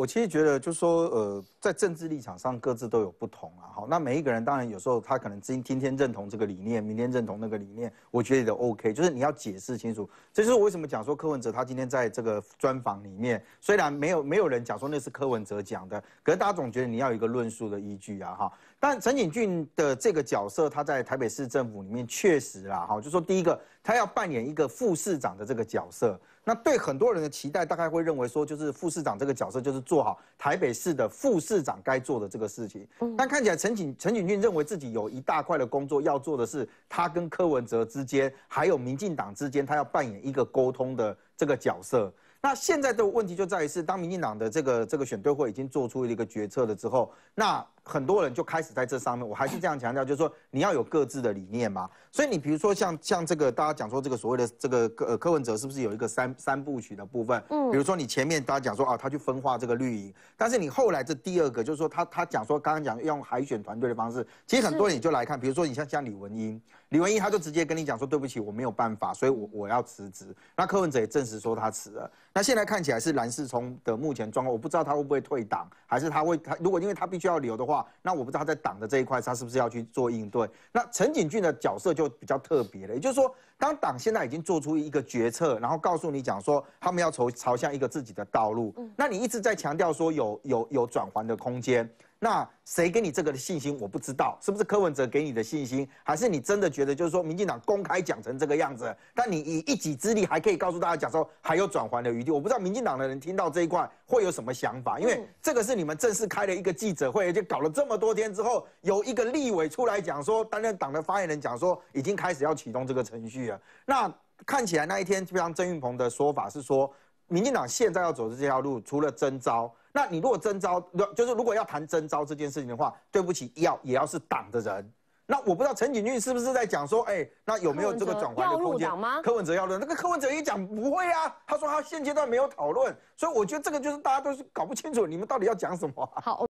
我其实觉得，就说呃，在政治立场上，各自都有不同啊。好，那每一个人当然有时候他可能今今天认同这个理念，明天认同那个理念，我觉得 OK。就是你要解释清楚，这就是为什么讲说柯文哲他今天在这个专访里面，虽然没有没有人讲说那是柯文哲讲的，可是大家总觉得你要有一个论述的依据啊。哈，但陈景俊的这个角色，他在台北市政府里面确实啦，哈，就说第一个，他要扮演一个副市长的这个角色，那对很多人的期待，大概会认为说，就是副市长这个角色就是。做好台北市的副市长该做的这个事情，但看起来陈景陈景俊认为自己有一大块的工作要做的是，他跟柯文哲之间，还有民进党之间，他要扮演一个沟通的这个角色。那现在的问题就在于是，当民进党的这个这个选对会已经做出了一个决策了之后，那。很多人就开始在这上面，我还是这样强调，就是说你要有各自的理念嘛。所以你比如说像像这个大家讲说这个所谓的这个呃柯文哲是不是有一个三三部曲的部分？嗯。比如说你前面大家讲说啊，他去分化这个绿营，但是你后来这第二个就是说他他讲说刚刚讲用海选团队的方式，其实很多人就来看，比如说你像像李文英，李文英他就直接跟你讲说对不起，我没有办法，所以我我要辞职。那柯文哲也证实说他辞了。那现在看起来是蓝世聪的目前状况，我不知道他会不会退党，还是他会他如果因为他必须要留的。话，那我不知道他在党的这一块，他是不是要去做应对？那陈景俊的角色就比较特别了，也就是说，当党现在已经做出一个决策，然后告诉你讲说他们要朝朝向一个自己的道路，那你一直在强调说有有有转圜的空间。那谁给你这个的信心？我不知道是不是柯文哲给你的信心，还是你真的觉得就是说民进党公开讲成这个样子，但你以一己之力还可以告诉大家讲说还有转圜的余地？我不知道民进党的人听到这一块会有什么想法，因为这个是你们正式开了一个记者会，而且搞了这么多天之后，有一个立委出来讲说，担任党的发言人讲说已经开始要启动这个程序了。那看起来那一天就像郑运鹏的说法是说，民进党现在要走的这条路，除了征招。那你如果真招，就是如果要谈真招这件事情的话，对不起，要也要是党的人。那我不知道陈景峻是不是在讲说，哎，那有没有这个转换的空间？柯文哲要论，那个柯文哲一讲不会啊，他说他现阶段没有讨论，所以我觉得这个就是大家都是搞不清楚，你们到底要讲什么。好。